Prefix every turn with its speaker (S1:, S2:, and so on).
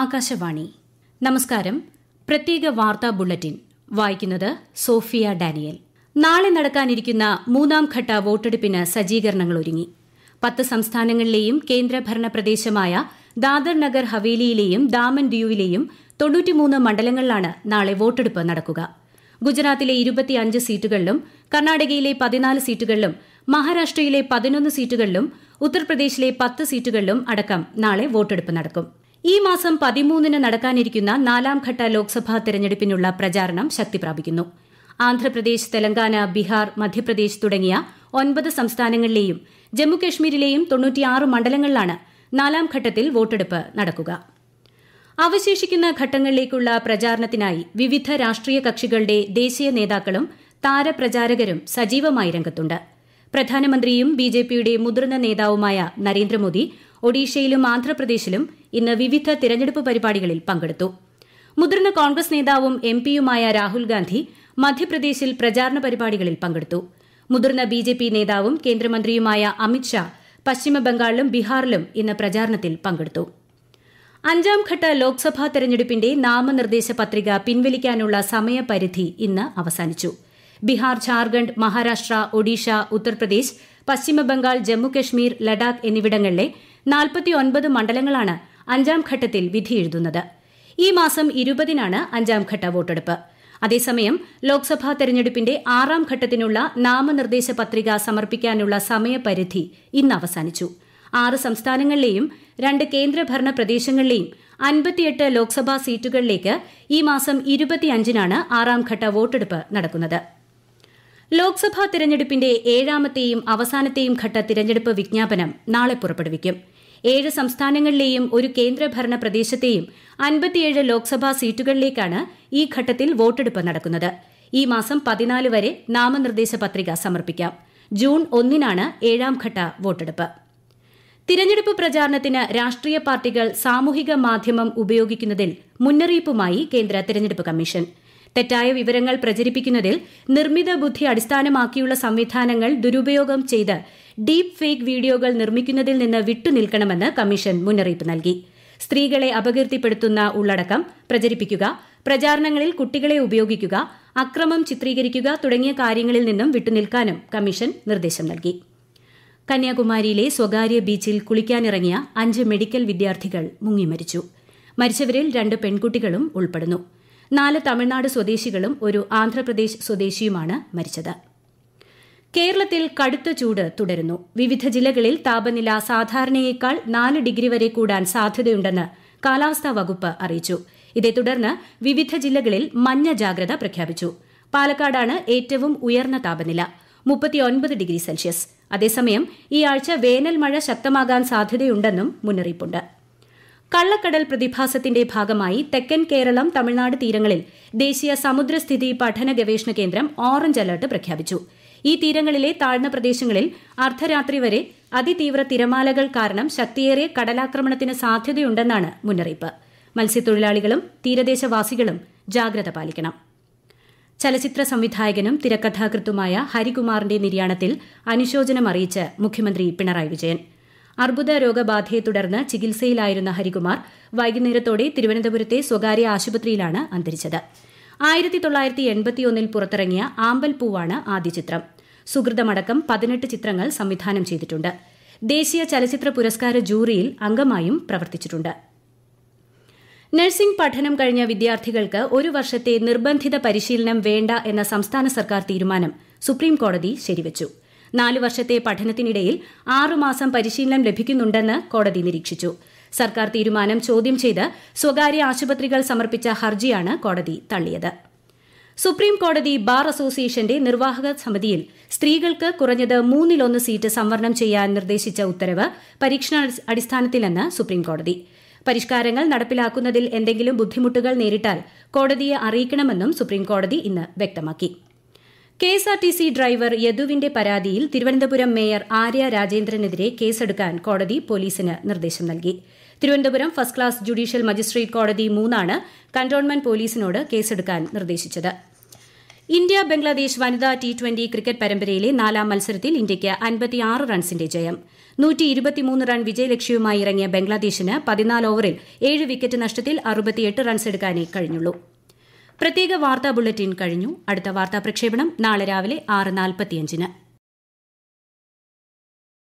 S1: ആകാശവാണി നമസ്കാരം പ്രത്യേക വാർത്താ ബുള്ളറ്റിൻ വായിക്കുന്നത് സോഫിയ ഡാനിയൽ നാളെ നടക്കാനിരിക്കുന്ന മൂന്നാം ഘട്ട വോട്ടെടുപ്പിന് സജ്ജീകരണങ്ങൾ ഒരുങ്ങി പത്ത് സംസ്ഥാനങ്ങളിലെയും കേന്ദ്രഭരണ പ്രദേശമായ ദാദർ നഗർ ഹവേലിയിലെയും ദാമൻ ദ്യൂവിലെയും തൊണ്ണൂറ്റിമൂന്ന് മണ്ഡലങ്ങളിലാണ് നാളെ വോട്ടെടുപ്പ് നടക്കുക ഗുജറാത്തിലെ ഇരുപത്തിയഞ്ച് സീറ്റുകളിലും കർണാടകയിലെ പതിനാല് സീറ്റുകളിലും മഹാരാഷ്ട്രയിലെ പതിനൊന്ന് സീറ്റുകളിലും ഉത്തർപ്രദേശിലെ പത്ത് സീറ്റുകളിലും അടക്കം നാളെ വോട്ടെടുപ്പ് നടക്കും ഈ മാസം പതിമൂന്നിന് നടക്കാനിരിക്കുന്ന നാലാംഘട്ട ലോക്സഭാ തെരഞ്ഞെടുപ്പിനുള്ള പ്രചാരണം ശക്തിപ്രാപിക്കുന്നു ആന്ധ്രാപ്രദേശ് തെലങ്കാന ബീഹാർ മധ്യപ്രദേശ് തുടങ്ങിയ ഒൻപത് സംസ്ഥാനങ്ങളിലെയും ജമ്മുകശ്മീരിലെയും തൊണ്ണൂറ്റിയാറ് മണ്ഡലങ്ങളിലാണ് നാലാം ഘട്ടത്തിൽ വോട്ടെടുപ്പ് നടക്കുക അവശേഷിക്കുന്ന ഘട്ടങ്ങളിലേക്കുള്ള പ്രചാരണത്തിനായി വിവിധ രാഷ്ട്രീയ കക്ഷികളുടെ ദേശീയ നേതാക്കളും താരപ്രചാരകരും സജീവമായി രംഗത്തുണ്ട് പ്രധാനമന്ത്രിയും ബിജെപിയുടെ മുതിർന്ന നേതാവുമായ നരേന്ദ്രമോദി ഒഡീഷയിലും ആന്ധ്രാപ്രദേശിലും ഇന്ന് വിവിധ തിരഞ്ഞെടുപ്പ് പരിപാടികളിൽ പങ്കെടുത്തു മുതിർന്ന കോൺഗ്രസ് നേതാവും എം പിയുമായ രാഹുൽ ഗാന്ധി മധ്യപ്രദേശിൽ പ്രചാരണ പരിപാടികളിൽ പങ്കെടുത്തു മുതിർന്ന ബി ജെ പി നേതാവും കേന്ദ്രമന്ത്രിയുമായ അമിത്ഷാ പശ്ചിമബംഗാളിലും ബീഹാറിലും ഇന്ന് പ്രചാരണത്തിൽ പങ്കെടുത്തു അഞ്ചാംഘട്ട ലോക്സഭാ തെരഞ്ഞെടുപ്പിന്റെ നാമനിർദ്ദേശ പത്രിക പിൻവലിക്കാനുള്ള സമയപരിധി ഇന്ന് അവസാനിച്ചു ബീഹാർ ജാർഖണ്ഡ് മഹാരാഷ്ട്ര ഒഡീഷ ഉത്തർപ്രദേശ് പശ്ചിമബംഗാൾ ജമ്മുകശ്മീർ ലഡാക്ക് എന്നിവിടങ്ങളിലെ നാൽപ്പത്തിയൊൻപത് മണ്ഡലങ്ങളാണ് അഞ്ചാം ഘട്ടത്തിൽ വിധിയെഴുതുന്നത് ഈ മാസം ഇരുപതിനാണ് അഞ്ചാം ഘട്ട വോട്ടെടുപ്പ് അതേസമയം ലോക്സഭാ തെരഞ്ഞെടുപ്പിന്റെ ആറാം ഘട്ടത്തിനുള്ള നാമനിർദ്ദേശ പത്രിക സമർപ്പിക്കാനുള്ള സമയപരിധി ഇന്ന് അവസാനിച്ചു ആറ് സംസ്ഥാനങ്ങളിലെയും രണ്ട് കേന്ദ്രഭരണ പ്രദേശങ്ങളിലെയും അൻപത്തിയെട്ട് ലോക്സഭാ സീറ്റുകളിലേക്ക് ഈ മാസം ഇരുപത്തിയഞ്ചിനാണ് ആറാം ഘട്ട വോട്ടെടുപ്പ് നടക്കുന്നത് ലോക്സഭാ തെരഞ്ഞെടുപ്പിന്റെ ഏഴാമത്തെയും അവസാനത്തെയും ഘട്ട തിരഞ്ഞെടുപ്പ് വിജ്ഞാപനം നാളെ പുറപ്പെടുവിക്കും ഏഴ് സംസ്ഥാനങ്ങളിലെയും ഒരു കേന്ദ്രഭരണ പ്രദേശത്തെയും അൻപത്തിയേഴ് ലോക്സഭാ സീറ്റുകളിലേക്കാണ് ഈ ഘട്ടത്തിൽ വോട്ടെടുപ്പ് നടക്കുന്നത് ഈ മാസം പതിനാല് വരെ നാമനിർദ്ദേശ പത്രിക സമർപ്പിക്കാം ജൂൺ ഒന്നിനാണ് ഘട്ട വോട്ടെടുപ്പ് തിരഞ്ഞെടുപ്പ് പ്രചാരണത്തിന് രാഷ്ട്രീയ പാർട്ടികൾ സാമൂഹിക മാധ്യമം ഉപയോഗിക്കുന്നതിൽ മുന്നറിയിപ്പുമായി കേന്ദ്ര തിരഞ്ഞെടുപ്പ് കമ്മീഷൻ തെറ്റായ വിവരങ്ങൾ പ്രചരിപ്പിക്കുന്നതിൽ നിർമ്മിത ബുദ്ധി അടിസ്ഥാനമാക്കിയുള്ള സംവിധാനങ്ങൾ ദുരുപയോഗം ചെയ്ത് ഡീപ് ഫേക്ക് വീഡിയോകൾ നിർമ്മിക്കുന്നതിൽ നിന്ന് വിട്ടുനിൽക്കണമെന്ന് കമ്മീഷൻ മുന്നറിയിപ്പ് നൽകി സ്ത്രീകളെ അപകീർത്തിപ്പെടുത്തുന്ന ഉള്ളടക്കം പ്രചരിപ്പിക്കുക പ്രചാരണങ്ങളിൽ കുട്ടികളെ ഉപയോഗിക്കുക അക്രമം ചിത്രീകരിക്കുക തുടങ്ങിയ കാര്യങ്ങളിൽ നിന്നും വിട്ടുനിൽക്കാനും കമ്മീഷൻ നിർദ്ദേശം നൽകി കന്യാകുമാരിയിലെ സ്വകാര്യ ബീച്ചിൽ കുളിക്കാനിറങ്ങിയ അഞ്ച് മെഡിക്കൽ വിദ്യാർത്ഥികൾ മുങ്ങിമരിച്ചു മരിച്ചവരിൽ രണ്ട് പെൺകുട്ടികളും ഉൾപ്പെടുന്നു നാല് തമിഴ്നാട് സ്വദേശികളും ഒരു ആന്ധ്രാപ്രദേശ് സ്വദേശിയുമാണ് മരിച്ചത് കേരളത്തിൽ കടുത്ത ചൂട് തുടരുന്നു വിവിധ ജില്ലകളിൽ താപനില സാധാരണയേക്കാൾ നാല് ഡിഗ്രി വരെ കൂടാൻ സാധ്യതയുണ്ടെന്ന് കാലാവസ്ഥാ വകുപ്പ് അറിയിച്ചു ഇതേ തുടർന്ന് വിവിധ ജില്ലകളിൽ മഞ്ഞ ജാഗ്രത പ്രഖ്യാപിച്ചു പാലക്കാടാണ് ഏറ്റവും ഉയർന്ന താപനില മുപ്പത്തിയൊൻപത് ഡിഗ്രി സെൽഷ്യസ് അതേസമയം ഈ ആഴ്ച വേനൽ മഴ ശക്തമാകാൻ സാധ്യതയുണ്ടെന്നും മുന്നറിയിപ്പുണ്ട് കള്ളക്കടൽ പ്രതിഭാസത്തിന്റെ ഭാഗമായി തെക്കൻ കേരളം തമിഴ്നാട് തീരങ്ങളിൽ ദേശീയ സമുദ്രസ്ഥിതി പഠന ഗവേഷണ കേന്ദ്രം ഓറഞ്ച് അലർട്ട് പ്രഖ്യാപിച്ചു ഈ തീരങ്ങളിലെ താഴ്ന്ന പ്രദേശങ്ങളിൽ അർദ്ധരാത്രി വരെ അതിതീവ്ര തിരമാലകൾ കാരണം ശക്തിയേറിയ കടലാക്രമണത്തിന് സാധ്യതയുണ്ടെന്നാണ് മുന്നറിയിപ്പ് മത്സ്യത്തൊഴിലാളികളും തീരദേശവാസികളും ജാഗ്രത പാലിക്കണം ചലച്ചിത്ര സംവിധായകനും തിരക്കഥാകൃത്തുമായ ഹരികുമാറിന്റെ നിര്യാണത്തിൽ അനുശോചനം അറിയിച്ച് മുഖ്യമന്ത്രി പിണറായി വിജയൻ അർബുദ രോഗബാധയെ തുടർന്ന് ചികിത്സയിലായിരുന്ന ഹരികുമാർ വൈകുന്നേരത്തോടെ തിരുവനന്തപുരത്തെ സ്വകാര്യ ആശുപത്രിയിലാണ് അന്തരിച്ചത് ആയിരത്തി തൊള്ളായിരത്തി എൺപത്തിയൊന്നിൽ പുറത്തിറങ്ങിയ ആമ്പൽപ്പൂവാണ് ആദ്യ ചിത്രം സുഹൃതമടക്കം പതിനെട്ട് ചിത്രങ്ങൾ സംവിധാനം ചെയ്തിട്ടുണ്ട് ദേശീയ ചലച്ചിത്ര പുരസ്കാര ജൂറിയിൽ അംഗമായും പ്രവർത്തിച്ചിട്ടുണ്ട് നഴ്സിംഗ് പഠനം കഴിഞ്ഞ വിദ്യാർത്ഥികൾക്ക് ഒരു വർഷത്തെ നിർബന്ധിത പരിശീലനം വേണ്ട എന്ന സംസ്ഥാന സർക്കാർ തീരുമാനം സുപ്രീംകോടതി ശരിവച്ചു നാലു വർഷത്തെ പഠനത്തിനിടയിൽ ആറുമാസം പരിശീലനം ലഭിക്കുന്നുണ്ടെന്ന് കോടതി നിരീക്ഷിച്ചു സർക്കാർ തീരുമാനം ചോദ്യം ചെയ്ത് സ്വകാര്യ ആശുപത്രികൾ സമർപ്പിച്ച ഹർജിയാണ് കോടതി തള്ളിയത് സുപ്രീം കോടതി ബാർ അസോസിയേഷന്റെ നിർവാഹക സമിതിയിൽ സ്ത്രീകൾക്ക് കുറഞ്ഞത് മൂന്നിലൊന്ന് സീറ്റ് സംവരണം ചെയ്യാൻ നിർദ്ദേശിച്ച ഉത്തരവ് പരീക്ഷണ അടിസ്ഥാനത്തിലെന്ന് സുപ്രീം കോടതി പരിഷ്കാരങ്ങൾ നടപ്പിലാക്കുന്നതിൽ എന്തെങ്കിലും ബുദ്ധിമുട്ടുകൾ നേരിട്ടാൽ കോടതിയെ അറിയിക്കണമെന്നും സുപ്രീം കോടതി ഇന്ന് വ്യക്തമാക്കി കെഎസ്ആർടിസി ഡ്രൈവർ യദുവിന്റെ പരാതിയിൽ തിരുവനന്തപുരം മേയർ ആര്യ രാജേന്ദ്രനെതിരെ കേസെടുക്കാൻ കോടതി പോലീസിന് നിർദ്ദേശം നൽകി Thiruvananthapuram first class judicial magistrate കോടതി മൂന്നാണ് കന്റോൺമെന്റ് പോലീസിനോട് കേസെടുക്കാൻ നിർദ്ദേശിച്ചത് ഇന്ത്യ ബംഗ്ലാദേശ് വനിതാ ടി ട്വന്റി ക്രിക്കറ്റ് പരമ്പരയിലെ നാലാം മത്സരത്തിൽ ഇന്ത്യയ്ക്ക് അൻപത്തിയാറ് റൺസിന്റെ ജയം നൂറ്റി ഇരുപത്തിമൂന്ന് റൺ വിജയലക്ഷ്യവുമായി ഇറങ്ങിയ ബംഗ്ലാദേശിന് പതിനാല് ഓവറിൽ ഏഴ് വിക്കറ്റ് നഷ്ടത്തിൽ അറുപത്തിയെട്ട് റൺസ് എടുക്കാനേ കഴിഞ്ഞുള്ളൂ പ്രത്യേക വാർത്താ ബുള്ളറ്റിൻ കഴിഞ്ഞു അടുത്ത വാർത്താ പ്രക്ഷേപണം നാളെ രാവിലെ ആറ് നാൽപ്പത്തിയഞ്ചിന്